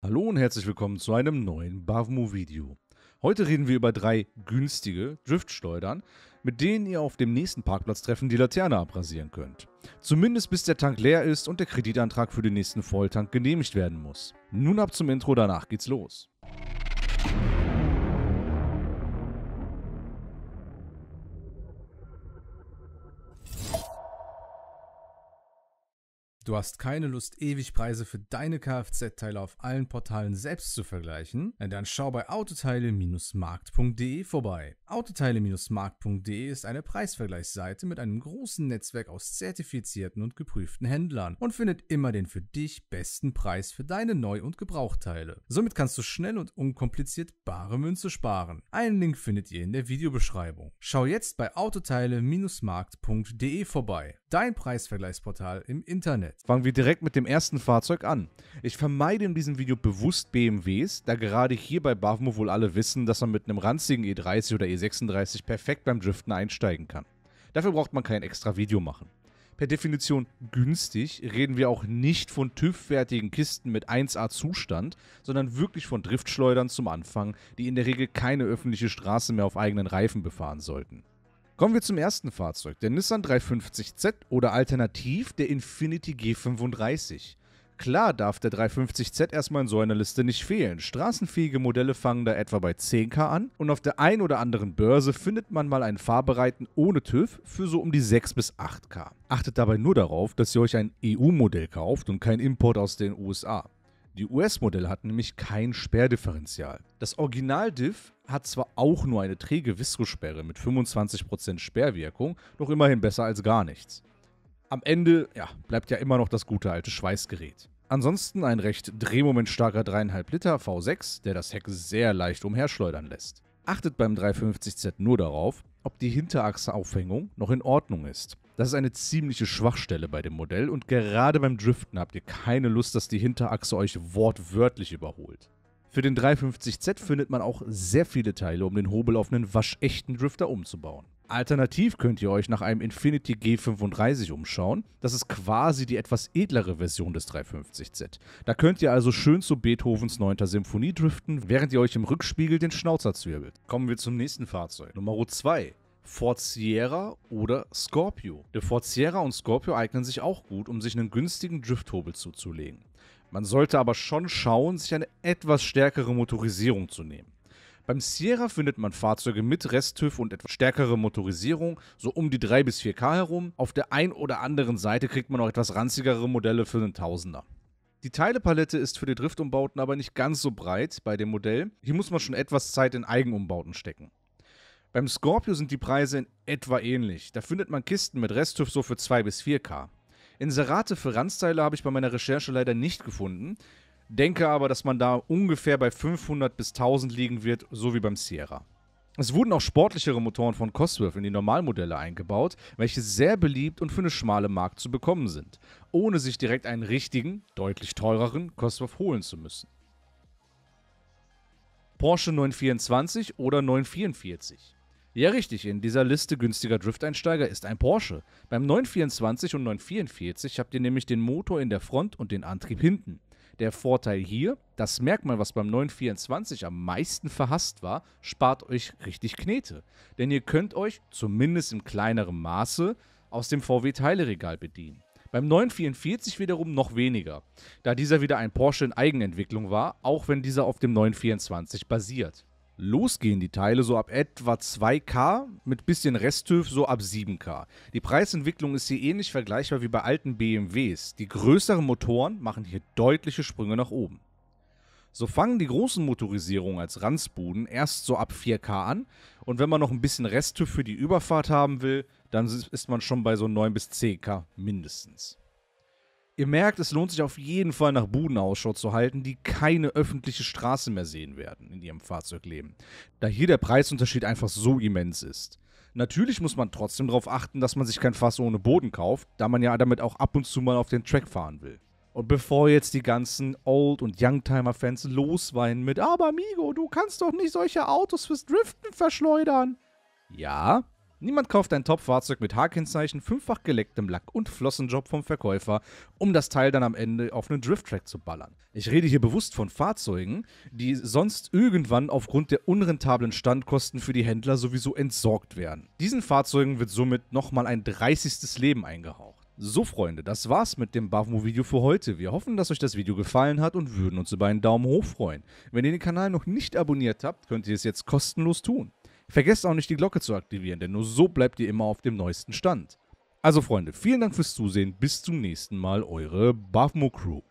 Hallo und herzlich willkommen zu einem neuen Bavmo-Video. Heute reden wir über drei günstige Driftschleudern, mit denen ihr auf dem nächsten Parkplatztreffen die Laterne abrasieren könnt. Zumindest bis der Tank leer ist und der Kreditantrag für den nächsten Volltank genehmigt werden muss. Nun ab zum Intro, danach geht's los. Du hast keine Lust, ewig Preise für deine Kfz-Teile auf allen Portalen selbst zu vergleichen? Dann schau bei autoteile-markt.de vorbei. Autoteile-markt.de ist eine Preisvergleichsseite mit einem großen Netzwerk aus zertifizierten und geprüften Händlern und findet immer den für dich besten Preis für deine Neu- und Gebrauchteile. Somit kannst du schnell und unkompliziert bare Münze sparen. Einen Link findet ihr in der Videobeschreibung. Schau jetzt bei autoteile-markt.de vorbei. Dein Preisvergleichsportal im Internet jetzt. Fangen wir direkt mit dem ersten Fahrzeug an. Ich vermeide in diesem Video bewusst BMWs, da gerade hier bei Bavmo wohl alle wissen, dass man mit einem ranzigen E30 oder E36 perfekt beim Driften einsteigen kann. Dafür braucht man kein extra Video machen. Per Definition günstig reden wir auch nicht von TÜV-fertigen Kisten mit 1A-Zustand, sondern wirklich von Driftschleudern zum Anfang, die in der Regel keine öffentliche Straße mehr auf eigenen Reifen befahren sollten. Kommen wir zum ersten Fahrzeug, der Nissan 350Z oder alternativ der Infiniti G35. Klar darf der 350Z erstmal in so einer Liste nicht fehlen. Straßenfähige Modelle fangen da etwa bei 10k an und auf der einen oder anderen Börse findet man mal einen fahrbereiten ohne TÜV für so um die 6 bis 8k. Achtet dabei nur darauf, dass ihr euch ein EU-Modell kauft und kein Import aus den USA. Die US-Modelle hatten nämlich kein Sperrdifferential. Das Original-Diff hat zwar auch nur eine träge Viskosperre mit 25% Sperrwirkung, doch immerhin besser als gar nichts. Am Ende ja, bleibt ja immer noch das gute alte Schweißgerät. Ansonsten ein recht drehmomentstarker 3,5 Liter V6, der das Heck sehr leicht umherschleudern lässt. Achtet beim 350Z nur darauf, ob die Hinterachseaufhängung noch in Ordnung ist. Das ist eine ziemliche Schwachstelle bei dem Modell und gerade beim Driften habt ihr keine Lust, dass die Hinterachse euch wortwörtlich überholt. Für den 350Z findet man auch sehr viele Teile, um den Hobel auf einen waschechten Drifter umzubauen. Alternativ könnt ihr euch nach einem Infinity G35 umschauen. Das ist quasi die etwas edlere Version des 350Z. Da könnt ihr also schön zu Beethovens 9. Symphonie driften, während ihr euch im Rückspiegel den Schnauzer zwirbelt. Kommen wir zum nächsten Fahrzeug. Nummer 2. Ford Sierra oder Scorpio. Der Ford Sierra und Scorpio eignen sich auch gut, um sich einen günstigen Drifthobel zuzulegen. Man sollte aber schon schauen, sich eine etwas stärkere Motorisierung zu nehmen. Beim Sierra findet man Fahrzeuge mit Resttüv und etwas stärkere Motorisierung, so um die 3 bis 4K herum. Auf der ein oder anderen Seite kriegt man auch etwas ranzigere Modelle für den Tausender. Die Teilepalette ist für die Driftumbauten aber nicht ganz so breit bei dem Modell. Hier muss man schon etwas Zeit in Eigenumbauten stecken. Beim Scorpio sind die Preise in etwa ähnlich. Da findet man Kisten mit Resttüv so für 2 bis 4K. Inserate für Ranzteile habe ich bei meiner Recherche leider nicht gefunden. Denke aber, dass man da ungefähr bei 500 bis 1000 liegen wird, so wie beim Sierra. Es wurden auch sportlichere Motoren von Cosworth in die Normalmodelle eingebaut, welche sehr beliebt und für eine schmale Markt zu bekommen sind, ohne sich direkt einen richtigen, deutlich teureren Cosworth holen zu müssen. Porsche 924 oder 944. Ja, richtig. In dieser Liste günstiger Drifteinsteiger ist ein Porsche. Beim 924 und 944 habt ihr nämlich den Motor in der Front und den Antrieb hinten. Der Vorteil hier, das Merkmal, was beim 924 am meisten verhasst war, spart euch richtig Knete. Denn ihr könnt euch, zumindest in kleinerem Maße, aus dem VW-Teileregal bedienen. Beim 944 wiederum noch weniger, da dieser wieder ein Porsche in Eigenentwicklung war, auch wenn dieser auf dem 924 basiert. Losgehen die Teile so ab etwa 2K mit bisschen Resthöf so ab 7K. Die Preisentwicklung ist hier ähnlich vergleichbar wie bei alten BMWs. Die größeren Motoren machen hier deutliche Sprünge nach oben. So fangen die großen Motorisierungen als Ranzbuden erst so ab 4K an und wenn man noch ein bisschen Resthöf für die Überfahrt haben will, dann ist man schon bei so 9 bis 10K mindestens. Ihr merkt, es lohnt sich auf jeden Fall nach Budenausschau zu halten, die keine öffentliche Straße mehr sehen werden in ihrem Fahrzeugleben, da hier der Preisunterschied einfach so immens ist. Natürlich muss man trotzdem darauf achten, dass man sich kein Fass ohne Boden kauft, da man ja damit auch ab und zu mal auf den Track fahren will. Und bevor jetzt die ganzen Old- und Youngtimer-Fans losweinen mit Aber Amigo, du kannst doch nicht solche Autos fürs Driften verschleudern. Ja, Niemand kauft ein Top-Fahrzeug mit Haarkennzeichen, fünffach gelecktem Lack und Flossenjob vom Verkäufer, um das Teil dann am Ende auf einen Drifttrack zu ballern. Ich rede hier bewusst von Fahrzeugen, die sonst irgendwann aufgrund der unrentablen Standkosten für die Händler sowieso entsorgt werden. Diesen Fahrzeugen wird somit nochmal ein 30. Leben eingehaucht. So Freunde, das war's mit dem bavmo video für heute. Wir hoffen, dass euch das Video gefallen hat und würden uns über einen Daumen hoch freuen. Wenn ihr den Kanal noch nicht abonniert habt, könnt ihr es jetzt kostenlos tun. Vergesst auch nicht, die Glocke zu aktivieren, denn nur so bleibt ihr immer auf dem neuesten Stand. Also Freunde, vielen Dank fürs Zusehen. Bis zum nächsten Mal, eure Buffmo Crew.